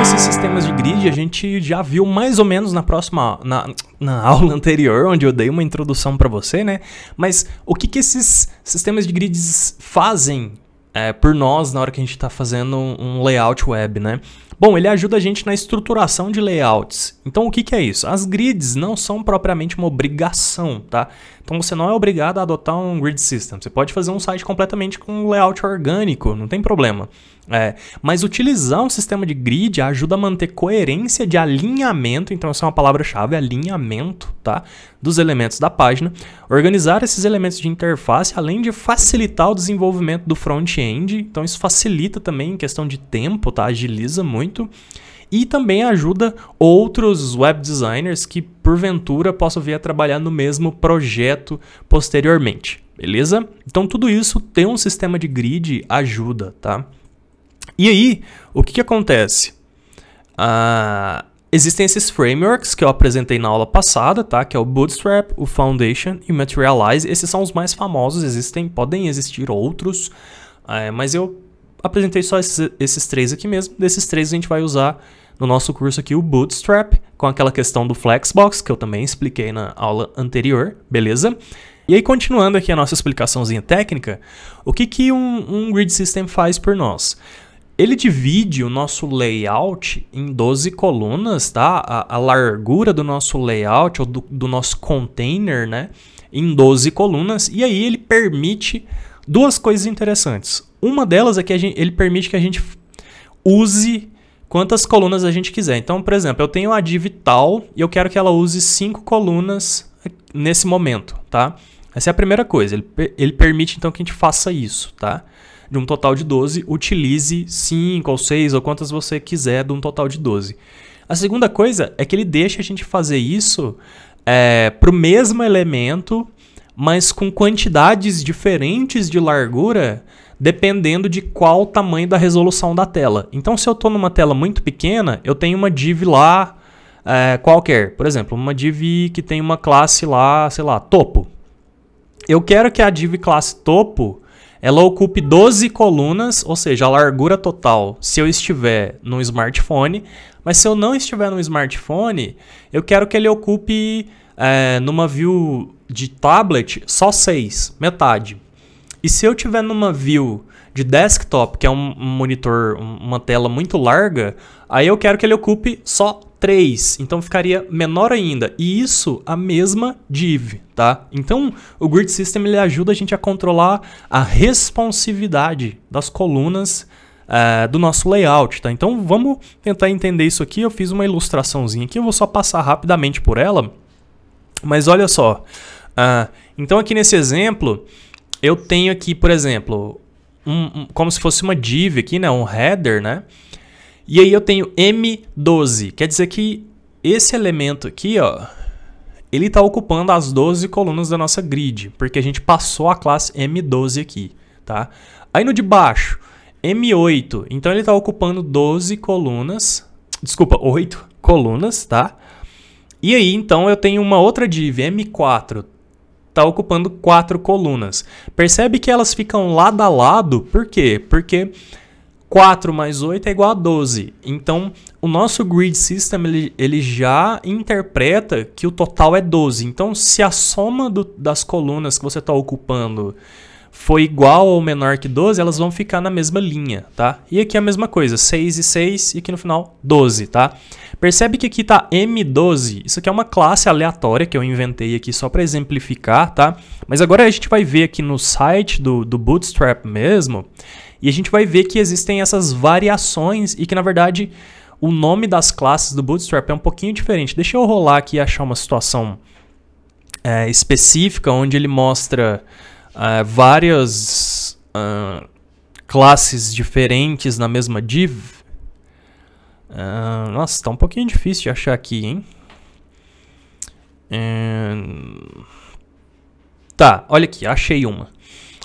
Esses sistemas de grid a gente já viu mais ou menos na próxima na, na aula anterior, onde eu dei uma introdução para você, né? Mas o que, que esses sistemas de grids fazem é, por nós na hora que a gente está fazendo um layout web, né? Bom, ele ajuda a gente na estruturação de layouts. Então, o que, que é isso? As grids não são propriamente uma obrigação, tá? Então, você não é obrigado a adotar um grid system. Você pode fazer um site completamente com um layout orgânico, não tem problema. É, mas utilizar um sistema de grid ajuda a manter coerência de alinhamento, então essa é uma palavra-chave, alinhamento, tá? Dos elementos da página. Organizar esses elementos de interface, além de facilitar o desenvolvimento do front-end, então isso facilita também em questão de tempo, tá? Agiliza muito e também ajuda outros web designers que porventura possam vir a trabalhar no mesmo projeto posteriormente, beleza? Então tudo isso ter um sistema de grid ajuda, tá? E aí, o que, que acontece? Ah, existem esses frameworks que eu apresentei na aula passada, tá? Que é o Bootstrap, o Foundation e o Materialize. Esses são os mais famosos, existem, podem existir outros, ah, mas eu apresentei só esses, esses três aqui mesmo. Desses três a gente vai usar no nosso curso aqui o Bootstrap, com aquela questão do Flexbox, que eu também expliquei na aula anterior, beleza? E aí, continuando aqui a nossa explicaçãozinha técnica, o que, que um, um grid system faz por nós? Ele divide o nosso layout em 12 colunas, tá? A, a largura do nosso layout ou do, do nosso container, né? Em 12 colunas. E aí ele permite duas coisas interessantes. Uma delas é que gente, ele permite que a gente use quantas colunas a gente quiser. Então, por exemplo, eu tenho a div tal e eu quero que ela use cinco colunas eh, nesse momento, tá? Essa é a primeira coisa. Ele, ele permite então que a gente faça isso, tá? De um total de 12, utilize 5 ou 6 ou quantas você quiser de um total de 12. A segunda coisa é que ele deixa a gente fazer isso é, para o mesmo elemento, mas com quantidades diferentes de largura, dependendo de qual o tamanho da resolução da tela. Então, se eu estou numa tela muito pequena, eu tenho uma div lá é, qualquer. Por exemplo, uma div que tem uma classe lá, sei lá, topo eu quero que a div classe topo ela ocupe 12 colunas, ou seja, a largura total, se eu estiver num smartphone. Mas se eu não estiver num smartphone, eu quero que ele ocupe, é, numa view de tablet, só 6, metade. E se eu tiver numa view de desktop, que é um monitor, uma tela muito larga, aí eu quero que ele ocupe só 3, então ficaria menor ainda. E isso a mesma div, tá? Então, o grid system ele ajuda a gente a controlar a responsividade das colunas uh, do nosso layout, tá? Então, vamos tentar entender isso aqui. Eu fiz uma ilustraçãozinha aqui, eu vou só passar rapidamente por ela. Mas olha só. Uh, então, aqui nesse exemplo, eu tenho aqui, por exemplo, um, um, como se fosse uma div aqui, né? Um header, né? E aí eu tenho M12, quer dizer que esse elemento aqui, ó, ele está ocupando as 12 colunas da nossa grid, porque a gente passou a classe M12 aqui, tá? Aí no de baixo, M8, então ele está ocupando 12 colunas, desculpa, 8 colunas, tá? E aí, então, eu tenho uma outra div, M4, está ocupando 4 colunas. Percebe que elas ficam lado a lado, por quê? Porque 4 mais 8 é igual a 12. Então, o nosso grid system ele, ele já interpreta que o total é 12. Então, se a soma do, das colunas que você está ocupando foi igual ou menor que 12, elas vão ficar na mesma linha, tá? E aqui é a mesma coisa, 6 e 6 e aqui no final 12, tá? Percebe que aqui está M12, isso aqui é uma classe aleatória que eu inventei aqui só para exemplificar, tá? Mas agora a gente vai ver aqui no site do, do Bootstrap mesmo e a gente vai ver que existem essas variações e que, na verdade, o nome das classes do Bootstrap é um pouquinho diferente. Deixa eu rolar aqui e achar uma situação é, específica onde ele mostra é, várias uh, classes diferentes na mesma div. Uh, nossa, está um pouquinho difícil de achar aqui, hein? É, tá, olha aqui, achei uma.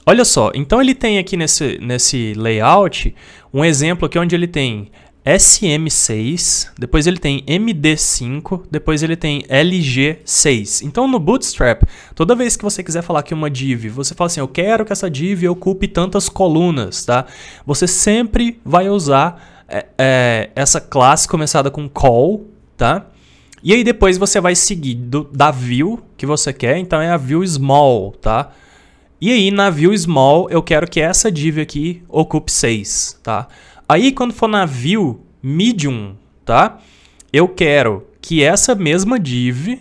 Olha só, então ele tem aqui nesse, nesse layout um exemplo aqui onde ele tem SM6, depois ele tem MD5, depois ele tem LG6. Então no Bootstrap, toda vez que você quiser falar que uma div, você fala assim, eu quero que essa div ocupe tantas colunas, tá? Você sempre vai usar é, é, essa classe começada com call, tá? E aí depois você vai seguir do, da view que você quer, então é a view small, tá? E aí, navio small, eu quero que essa div aqui ocupe 6, tá? Aí, quando for navio medium, tá? Eu quero que essa mesma div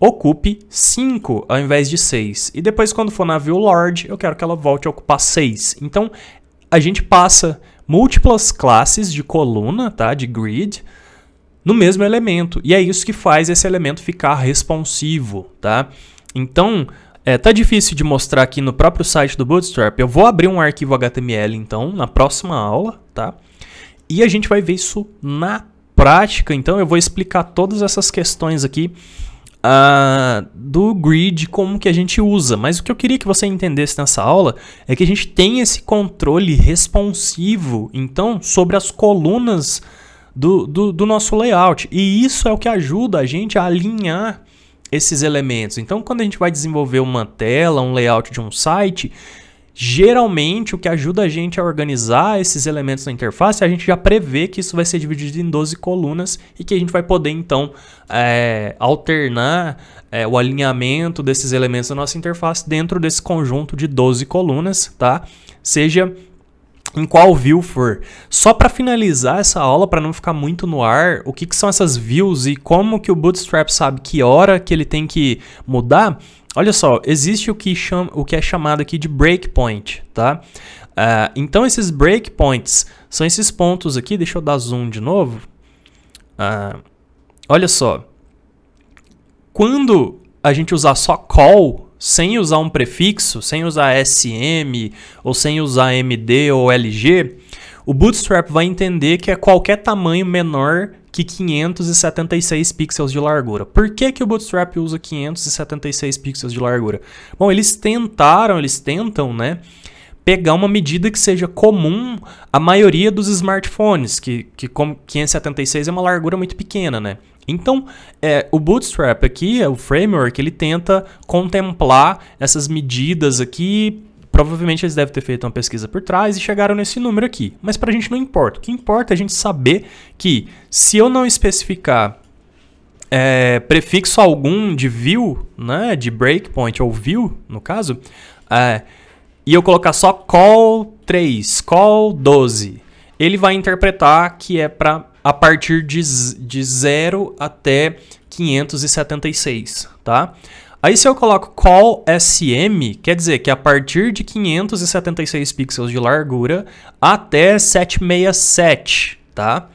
ocupe 5 ao invés de 6. E depois, quando for navio large, eu quero que ela volte a ocupar 6. Então, a gente passa múltiplas classes de coluna, tá? De grid, no mesmo elemento. E é isso que faz esse elemento ficar responsivo, tá? Então, é, tá difícil de mostrar aqui no próprio site do Bootstrap. Eu vou abrir um arquivo HTML, então, na próxima aula, tá? E a gente vai ver isso na prática. Então, eu vou explicar todas essas questões aqui uh, do grid, como que a gente usa. Mas o que eu queria que você entendesse nessa aula é que a gente tem esse controle responsivo, então, sobre as colunas do, do, do nosso layout. E isso é o que ajuda a gente a alinhar esses elementos. Então, quando a gente vai desenvolver uma tela, um layout de um site, geralmente o que ajuda a gente a organizar esses elementos na interface, a gente já prevê que isso vai ser dividido em 12 colunas e que a gente vai poder então é, alternar é, o alinhamento desses elementos da nossa interface dentro desse conjunto de 12 colunas, tá? Seja em qual view for. Só para finalizar essa aula, para não ficar muito no ar, o que, que são essas views e como que o Bootstrap sabe que hora que ele tem que mudar? Olha só, existe o que, chama, o que é chamado aqui de breakpoint, tá? Uh, então esses breakpoints são esses pontos aqui, deixa eu dar zoom de novo. Uh, olha só, quando a gente usar só call sem usar um prefixo, sem usar SM ou sem usar MD ou LG, o Bootstrap vai entender que é qualquer tamanho menor que 576 pixels de largura. Por que, que o Bootstrap usa 576 pixels de largura? Bom, eles tentaram, eles tentam, né? Pegar uma medida que seja comum à maioria dos smartphones, que, que como 576 é uma largura muito pequena, né? Então, é, o Bootstrap aqui, é, o framework, ele tenta contemplar essas medidas aqui. Provavelmente eles devem ter feito uma pesquisa por trás e chegaram nesse número aqui. Mas para a gente não importa. O que importa é a gente saber que se eu não especificar é, prefixo algum de view, né, de breakpoint ou view, no caso, é, e eu colocar só call 3, call 12, ele vai interpretar que é para a partir de, de 0 até 576, tá? Aí se eu coloco call SM, quer dizer que a partir de 576 pixels de largura até 767, tá?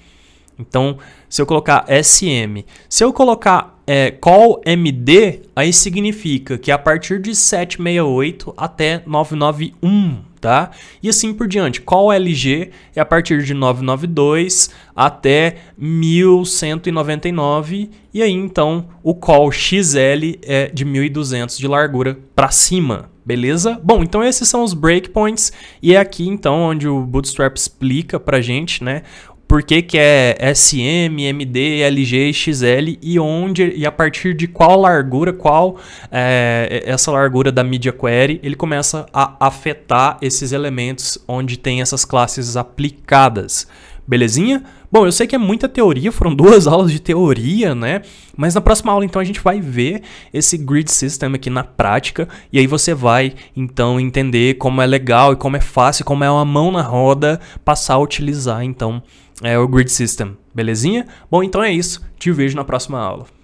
Então, se eu colocar SM, se eu colocar é, call MD, aí significa que a partir de 768 até 991, tá? E assim por diante. Qual LG é a partir de 992 até 1199 e aí então o call XL é de 1200 de largura para cima, beleza? Bom, então esses são os breakpoints e é aqui então onde o Bootstrap explica pra gente, né, por que, que é SM, MD, LG, XL e onde e a partir de qual largura, qual é, essa largura da media query, ele começa a afetar esses elementos onde tem essas classes aplicadas. Belezinha? Bom, eu sei que é muita teoria, foram duas aulas de teoria, né? Mas na próxima aula, então, a gente vai ver esse grid system aqui na prática. E aí você vai, então, entender como é legal e como é fácil, como é uma mão na roda passar a utilizar, então, é o grid system, belezinha? Bom, então é isso. Te vejo na próxima aula.